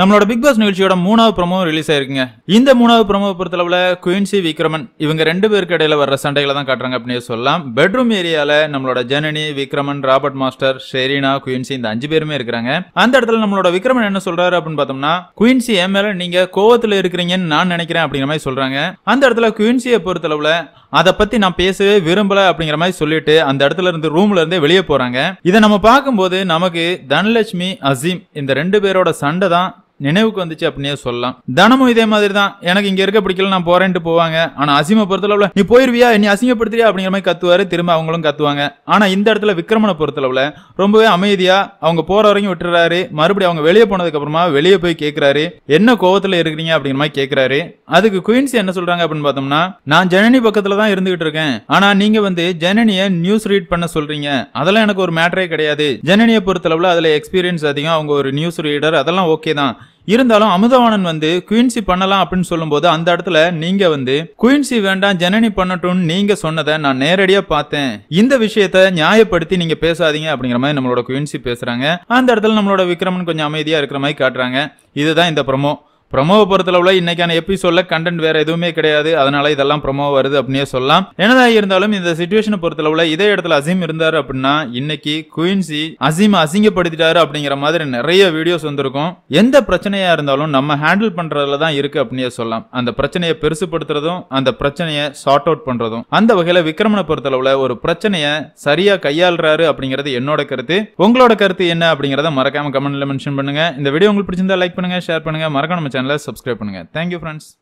நம்மளோட big pass நிகழ்ச்சியோட மூணாவது பிரமோ ரிலீஸ் ஆயிருக்குங்க இந்த மூணாவது ப்ரமோ பொறுத்தளவில் குயின்சி விக்ரமன் இவங்க ரெண்டு பேருக்கு இடையில வர்ற சண்டைகளை தான் காட்டுறாங்க அப்படின்னு சொல்லலாம் பெட்ரூம் ஏரியால நம்மளோட Janani Vikraman Robert master Shereena Queency இந்த அஞ்சு பேருமே இருக்கிறாங்க அந்த இடத்துல நம்மளோட விக்ரமன் என்ன சொல்றாரு அப்படின்னு பார்த்தோம்னா குயின்சி ஏன் நீங்க கோவத்துல இருக்கிறீங்கன்னு நான் நினைக்கிறேன் அப்படிங்கிற மாதிரி சொல்றாங்க அந்த இடத்துல குயின்சியை பொறுத்தளவுல அதை பத்தி நான் பேசவே விரும்பல அப்படிங்கிற மாதிரி சொல்லிட்டு அந்த இடத்துல இருந்து ரூம்ல இருந்து வெளியே போறாங்க இதை நம்ம பார்க்கும்போது நமக்கு தனலட்சுமி அசீம் இந்த ரெண்டு பேரோட சண்டை தான் நினைவுக்கு வந்துச்சு அப்படின்னே சொல்லலாம் தனமும் இதே மாதிரி தான் எனக்கு இங்க இருக்க பிடிக்கல நான் போறேன்ட்டு போவாங்க ஆனா அசிம பொறுத்தளவுல நீ போயிருவியா நீ அசிங்கப்படுத்துறியா அப்படிங்கிற மாதிரி கத்துவாரு திரும்ப அவங்களும் கத்துவாங்க ஆனா இந்த இடத்துல விக்ரமனை பொறுத்தளவுல ரொம்பவே அமைதியா அவங்க போற வரைக்கும் விட்டுறாரு மறுபடியும் அவங்க வெளியே போனதுக்கு அப்புறமா வெளியே போய் கேட்கிறாரு என்ன கோவத்துல இருக்கிறீங்க அப்படிங்கிற மாதிரி கேட்கிறாரு அதுக்கு குயின்ஸ் என்ன சொல்றாங்க அப்படின்னு பார்த்தோம்னா நான் ஜனனி பக்கத்துல தான் இருந்துகிட்டு இருக்கேன் ஆனா நீங்க வந்து ஜனனிய நியூஸ் ரீட் பண்ண சொல்றீங்க அதெல்லாம் எனக்கு ஒரு மேட்டரே கிடையாது ஜனனியை பொறுத்தளவுல அதுல எக்ஸ்பீரியன்ஸ் அதிகம் அவங்க ஒரு நியூஸ் ரீடர் அதெல்லாம் ஓகே தான் இருந்தாலும் அமுதவாணன் வந்து குயின்சி பண்ணலாம் அப்படின்னு சொல்லும்போது அந்த இடத்துல நீங்க வந்து குயின்சி வேண்டாம் ஜனனி பண்ணட்டும்னு நீங்க சொன்னதை நான் நேரடியா பார்த்தேன் இந்த விஷயத்த நியாயப்படுத்தி நீங்க பேசாதீங்க அப்படிங்கிற மாதிரி நம்மளோட குயின்சி பேசுறாங்க அந்த இடத்துல நம்மளோட விக்ரமன் கொஞ்சம் அமைதியா இருக்கிற மாதிரி காட்டுறாங்க இதுதான் இந்த ப்ரமோ ப்ரமோவை பொறுத்தளவில் இன்னைக்கான எபிசோடில் கண்டென்ட் வேற எதுவுமே கிடையாது அதனால இதெல்லாம் ப்ரமோ வருது அப்படின்னே சொல்லலாம் என்னதான் இருந்தாலும் இந்த சுச்சுவேஷனை பொறுத்தளவில் இதே இடத்துல அசீம் இருந்தாரு அப்படின்னா இன்னைக்கு குயின்சி அசீம் அசிங்கப்படுத்திட்டாரு அப்படிங்கிற மாதிரி நிறைய வீடியோஸ் வந்திருக்கும் எந்த பிரச்சனையாக இருந்தாலும் நம்ம ஹேண்டில் பண்றதுல தான் இருக்கு அப்படின்னே சொல்லலாம் அந்த பிரச்சனையை பெருசுப்படுத்துறதும் அந்த பிரச்சனையை சார்ட் அவுட் பண்றதும் அந்த வகையில் விக்ரமனை பொறுத்தளவில் ஒரு பிரச்சனையை சரியாக கையாளுறாரு அப்படிங்கிறது என்னோட கருத்து உங்களோட கருத்து என்ன அப்படிங்கிறத மறக்காம கமெண்ட்ல மென்ஷன் பண்ணுங்க இந்த வீடியோ உங்களுக்கு பிடிச்சிருந்தா லைக் பண்ணுங்க ஷேர் பண்ணுங்க மறக்காம நம்ம சேனலை சப்ஸ்கிரைப் பண்ணுங்கள் தேங்க்யூ ஃப்ரெண்ட்ஸ்